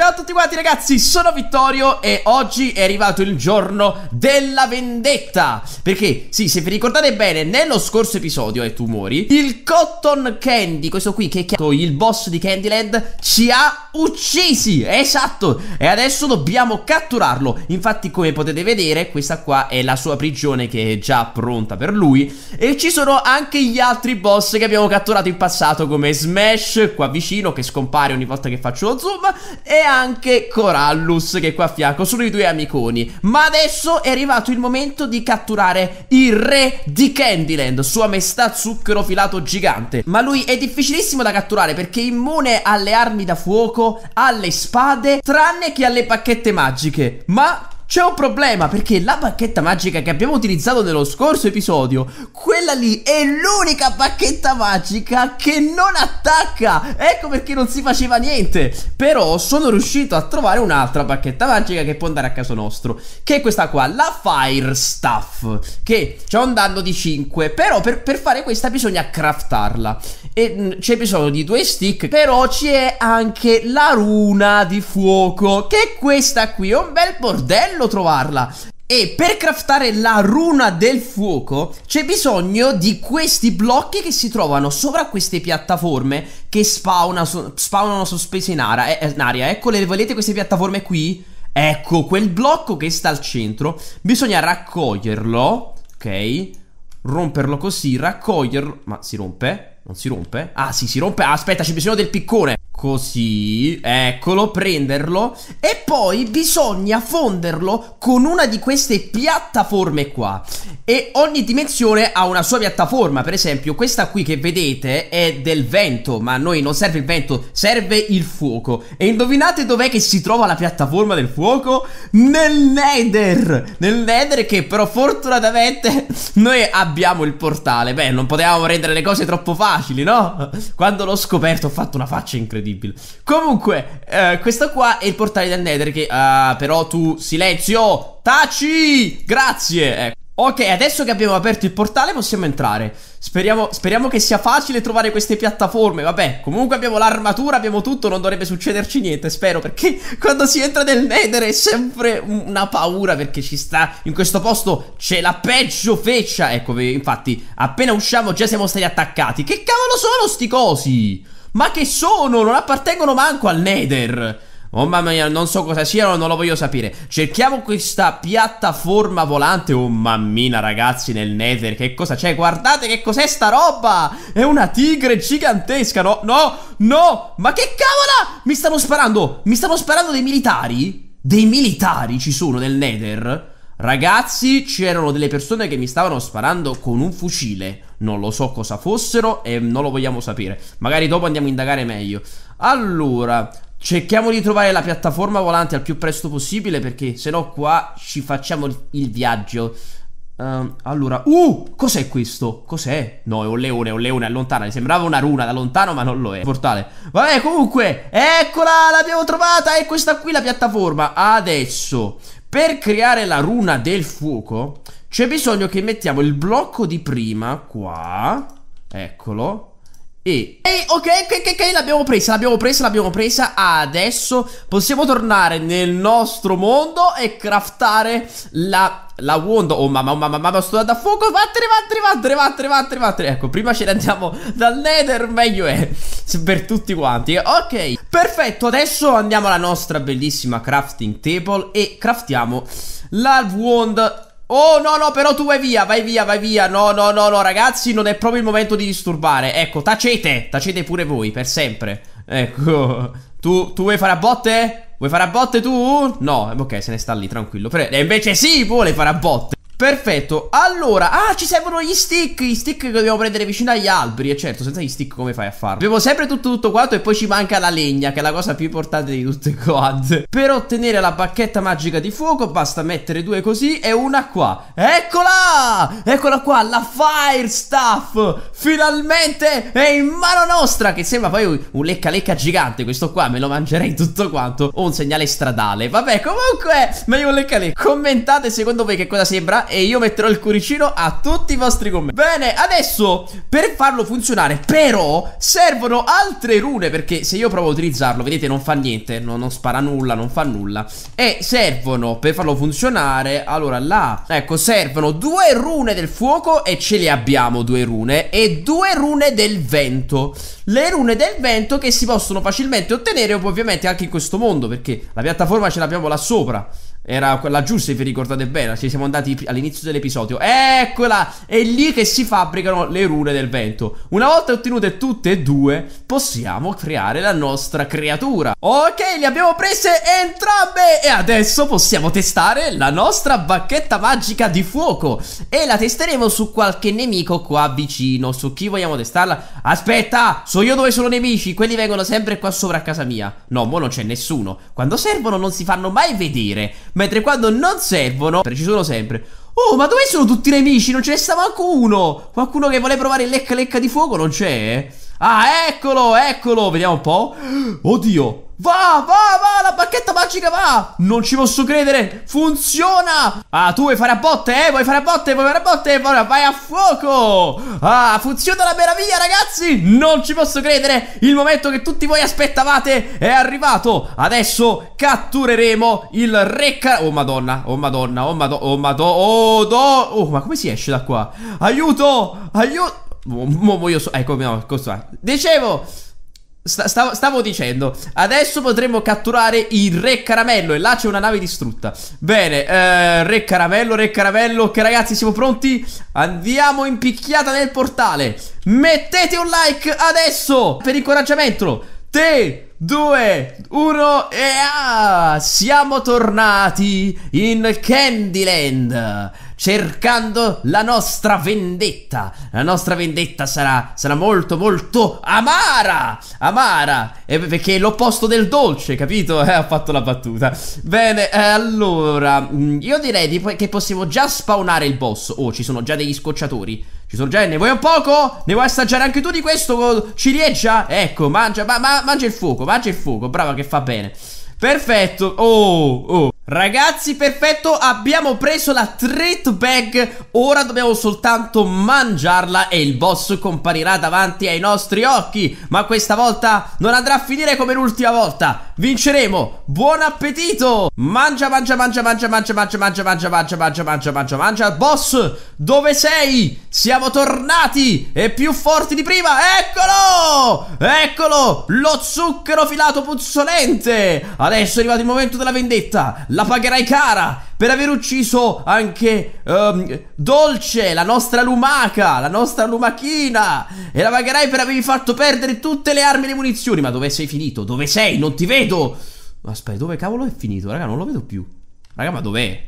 Ciao a tutti quanti ragazzi, sono Vittorio e oggi è arrivato il giorno della vendetta Perché, sì, se vi ricordate bene, nello scorso episodio, e eh, tu muori Il Cotton Candy, questo qui che è chiamato il boss di Candyland, ci ha uccisi Esatto, e adesso dobbiamo catturarlo Infatti, come potete vedere, questa qua è la sua prigione che è già pronta per lui E ci sono anche gli altri boss che abbiamo catturato in passato Come Smash, qua vicino, che scompare ogni volta che faccio lo zoom E anche Corallus che è qua a fianco, sono i due amiconi. Ma adesso è arrivato il momento di catturare il re di Candyland, sua maestà zucchero filato gigante. Ma lui è difficilissimo da catturare perché è immune alle armi da fuoco, alle spade, tranne che alle pacchette magiche. Ma c'è un problema perché la bacchetta magica che abbiamo utilizzato nello scorso episodio, quella lì è l'unica bacchetta magica che non attacca. Ecco perché non si faceva niente. Però sono riuscito a trovare un'altra bacchetta magica che può andare a caso nostro, che è questa qua, la Fire Staff, che c'è un danno di 5, però per, per fare questa bisogna craftarla. E mm, c'è bisogno di due stick, però c'è anche la runa di fuoco, che è questa qui, è un bel bordello bello trovarla. E per craftare la runa del fuoco c'è bisogno di questi blocchi che si trovano sopra queste piattaforme che spawnano, so, spawnano sospese in, ara, eh, in aria. Eccole, vedete queste piattaforme qui? Ecco, quel blocco che sta al centro bisogna raccoglierlo, ok? Romperlo così, raccoglierlo... Ma si rompe? Non si rompe? Ah sì, si rompe. Ah, aspetta, c'è bisogno del piccone. Così, eccolo, prenderlo e poi bisogna fonderlo con una di queste piattaforme qua e ogni dimensione ha una sua piattaforma, per esempio questa qui che vedete è del vento, ma a noi non serve il vento, serve il fuoco e indovinate dov'è che si trova la piattaforma del fuoco? Nel nether, nel nether che però fortunatamente noi abbiamo il portale, beh non potevamo rendere le cose troppo facili no? Quando l'ho scoperto ho fatto una faccia incredibile incredibile. Comunque, eh, questo qua è il portale del Nether che... Ah, però tu... Silenzio! Taci! Grazie! Ecco. Ok, adesso che abbiamo aperto il portale possiamo entrare Speriamo, speriamo che sia facile trovare queste piattaforme Vabbè, comunque abbiamo l'armatura, abbiamo tutto Non dovrebbe succederci niente, spero Perché quando si entra nel nether è sempre una paura Perché ci sta, in questo posto c'è la peggio feccia Ecco, infatti, appena usciamo già siamo stati attaccati Che cavolo sono sti cosi? Ma che sono? Non appartengono manco al Nether. Oh mamma mia, non so cosa siano, non lo voglio sapere. Cerchiamo questa piattaforma volante. Oh mammina, ragazzi, nel Nether. Che cosa c'è? Guardate che cos'è sta roba! È una tigre gigantesca. No, no, no! Ma che cavola! Mi stanno sparando! Mi stanno sparando dei militari? Dei militari ci sono nel Nether? Ragazzi, c'erano delle persone che mi stavano sparando con un fucile. Non lo so cosa fossero e non lo vogliamo sapere. Magari dopo andiamo a indagare meglio. Allora, cerchiamo di trovare la piattaforma volante al più presto possibile perché se no qua ci facciamo il viaggio. Uh, allora, uh, cos'è questo? Cos'è? No, è un leone, è un leone, allontana. sembrava una runa da lontano, ma non lo è. Portale. Vabbè, comunque, eccola, l'abbiamo trovata. È questa qui la piattaforma. Adesso per creare la runa del fuoco c'è bisogno che mettiamo il blocco di prima qua, eccolo, e, e ok, ok, ok, l'abbiamo presa, l'abbiamo presa, l'abbiamo presa Adesso possiamo tornare nel nostro mondo e craftare la la Wanda, oh mamma, oh mamma, mamma, sto andando a fuoco, vattene, vattene, vattene, vattene, vattene, vattene Ecco, prima ce ne andiamo dal nether, meglio è Per tutti quanti, ok Perfetto, adesso andiamo alla nostra bellissima crafting table E craftiamo la Wand Oh no no però tu vai via vai via vai via No no no no ragazzi non è proprio il momento di disturbare Ecco tacete tacete pure voi per sempre Ecco Tu, tu vuoi fare a botte? Vuoi fare a botte tu? No ok se ne sta lì tranquillo E invece sì vuole fare a botte Perfetto, allora, ah ci servono gli stick, gli stick che dobbiamo prendere vicino agli alberi E certo, senza gli stick come fai a farlo? Abbiamo sempre tutto tutto quanto e poi ci manca la legna che è la cosa più importante di tutte quante Per ottenere la bacchetta magica di fuoco basta mettere due così e una qua Eccola, eccola qua, la fire stuff Finalmente è in mano nostra che sembra poi un lecca lecca gigante questo qua Me lo mangerei tutto quanto o un segnale stradale Vabbè comunque, meglio un lecca lecca Commentate secondo voi che cosa sembra e io metterò il cuoricino a tutti i vostri commenti Bene, adesso per farlo funzionare però servono altre rune Perché se io provo a utilizzarlo, vedete non fa niente, non, non spara nulla, non fa nulla E servono per farlo funzionare, allora là, ecco servono due rune del fuoco e ce le abbiamo due rune E due rune del vento Le rune del vento che si possono facilmente ottenere ovviamente anche in questo mondo Perché la piattaforma ce l'abbiamo là sopra era quella giusta, vi ricordate bene? Ci siamo andati all'inizio dell'episodio. Eccola! È lì che si fabbricano le rune del vento. Una volta ottenute tutte e due, possiamo creare la nostra creatura. Ok, le abbiamo prese entrambe! E adesso possiamo testare la nostra bacchetta magica di fuoco. E la testeremo su qualche nemico qua vicino. Su chi vogliamo testarla? Aspetta! So io dove sono i nemici. Quelli vengono sempre qua sopra a casa mia. No, mo non c'è nessuno. Quando servono non si fanno mai vedere. Mentre quando non servono, ci sono sempre. Oh, ma dove sono tutti i nemici? Non ce ne sta manco uno! Qualcuno che vuole provare il lecca lecca di fuoco non c'è, eh? Ah, eccolo, eccolo, vediamo un po'. Oddio, Va, va, va, la bacchetta magica va Non ci posso credere, funziona Ah, tu vuoi fare a botte, eh? Vuoi fare a botte, vuoi fare a botte Ora vai a fuoco Ah, funziona la meraviglia, ragazzi Non ci posso credere Il momento che tutti voi aspettavate è arrivato Adesso cattureremo il re car- Oh, madonna, oh, madonna, oh, madonna, oh, madonna Oh, do, oh, ma come si esce da qua? Aiuto, aiuto Mo, mo, io so, ecco, no, qua. Dicevo, Stavo, stavo, dicendo, adesso potremmo catturare il Re Caramello e là c'è una nave distrutta. Bene, eh, Re Caramello, Re Caramello, ok ragazzi siamo pronti? Andiamo in picchiata nel portale. Mettete un like adesso per incoraggiamento. 3, 2, 1 e ah, siamo tornati in Candyland cercando la nostra vendetta. La nostra vendetta sarà, sarà molto molto amara. Amara. Eh, perché è l'opposto del dolce, capito? Eh, ho fatto la battuta. Bene, eh, allora. Mm, io direi di, che possiamo già spawnare il boss. Oh, ci sono già degli scocciatori. Ci sono già, ne vuoi un poco? Ne vuoi assaggiare anche tu di questo? Ciliegia? Eh? Ecco, mangia, ma, ma, mangia il fuoco, mangia il fuoco, brava che fa bene. Perfetto, oh, oh. Ragazzi, perfetto, abbiamo preso la treat bag, ora dobbiamo soltanto mangiarla e il boss comparirà davanti ai nostri occhi, ma questa volta non andrà a finire come l'ultima volta, vinceremo, buon appetito! Mangia, mangia, mangia, mangia, mangia, mangia, mangia, mangia, mangia, mangia, mangia, mangia, mangia, boss, dove sei? Siamo tornati e più forti di prima, eccolo! Eccolo, lo zucchero filato puzzolente! Adesso è arrivato il momento della vendetta, la pagherai cara per aver ucciso anche um, Dolce, la nostra lumaca, la nostra lumachina. E la pagherai per avermi fatto perdere tutte le armi e le munizioni. Ma dove sei finito? Dove sei? Non ti vedo. Aspetta, dove cavolo è finito? Raga, non lo vedo più. Raga, ma dov'è?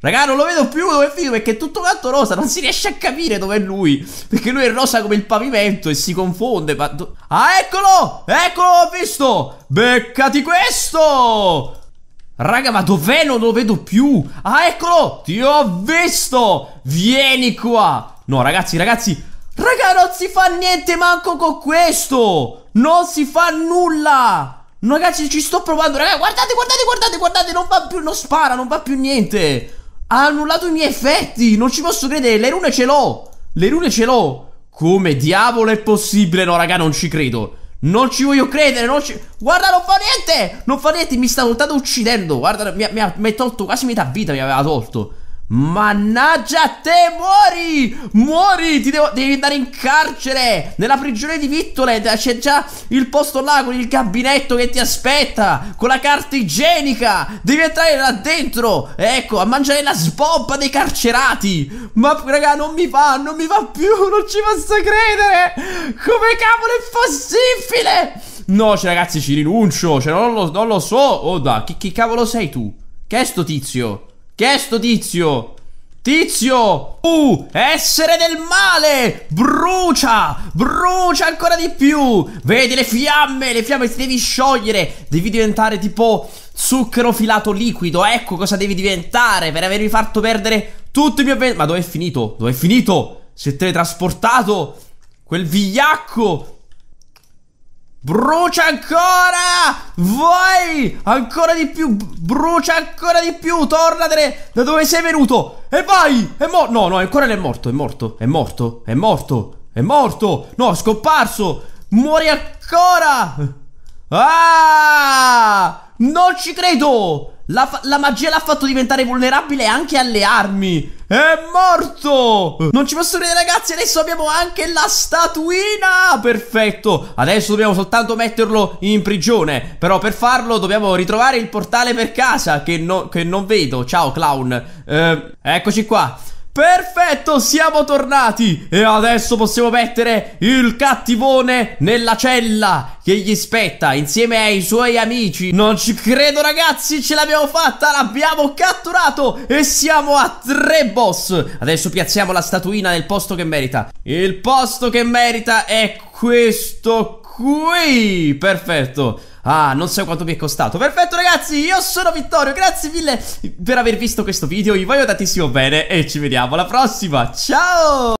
Raga, non lo vedo più dove è finito perché è tutto quanto rosa, non si riesce a capire dov'è lui. Perché lui è rosa come il pavimento e si confonde. Ma... Ah, eccolo! Eccolo, ho visto! Beccati questo! Raga, ma dov'è? Non lo vedo più. Ah, eccolo! Ti ho visto! Vieni qua! No, ragazzi, ragazzi. Raga, non si fa niente manco con questo! Non si fa nulla! No, ragazzi, ci sto provando. Raga, guardate, guardate, guardate, guardate. Non va più, non spara, non va più niente. Ha annullato i miei effetti. Non ci posso credere. Le rune ce l'ho. Le rune ce l'ho. Come diavolo è possibile? No, raga, non ci credo. Non ci voglio credere, non ci... Guarda, non fa niente! Non fa niente, mi sta soltanto uccidendo. Guarda, mi ha tolto quasi metà vita, mi aveva tolto. Mannaggia a te, muori! Muori! Ti devo, devi andare in carcere! Nella prigione di Vittole c'è già il posto là con il gabinetto che ti aspetta! Con la carta igienica! Devi entrare là dentro! Ecco, a mangiare la sbobba dei carcerati! Ma raga, non mi va, non mi va più! Non ci posso credere! Come cavolo è possibile? No, cioè, ragazzi, ci rinuncio! Cioè, non lo, non lo so! Oda, oh, chi, chi cavolo sei tu? Che è sto tizio? Che è sto tizio? Tizio! Uh! Essere del male! Brucia! Brucia ancora di più! Vedi le fiamme! Le fiamme ti devi sciogliere! Devi diventare tipo zucchero filato liquido. Ecco cosa devi diventare per avermi fatto perdere tutto il mio... Ma dove è finito? Dove è finito? Si è teletrasportato! Quel vigliacco! Brucia ancora! Vai! Ancora di più! Brucia ancora di più! Tornatene da dove sei venuto! E vai! È morto! no, no, ancora non è morto, è morto, è morto, è morto, è morto! No, scomparso! Muori ancora! Ah! Non ci credo! La, la, magia l'ha fatto diventare vulnerabile anche alle armi È morto Non ci posso credere ragazzi Adesso abbiamo anche la statuina Perfetto Adesso dobbiamo soltanto metterlo in prigione Però per farlo dobbiamo ritrovare il portale per casa Che, no, che non vedo Ciao clown eh, Eccoci qua Perfetto, siamo tornati e adesso possiamo mettere il cattivone nella cella che gli spetta insieme ai suoi amici. Non ci credo ragazzi, ce l'abbiamo fatta, l'abbiamo catturato e siamo a tre boss. Adesso piazziamo la statuina nel posto che merita. Il posto che merita è questo qui qui Perfetto Ah, non so quanto mi è costato Perfetto ragazzi, io sono Vittorio Grazie mille per aver visto questo video Vi voglio tantissimo bene E ci vediamo alla prossima Ciao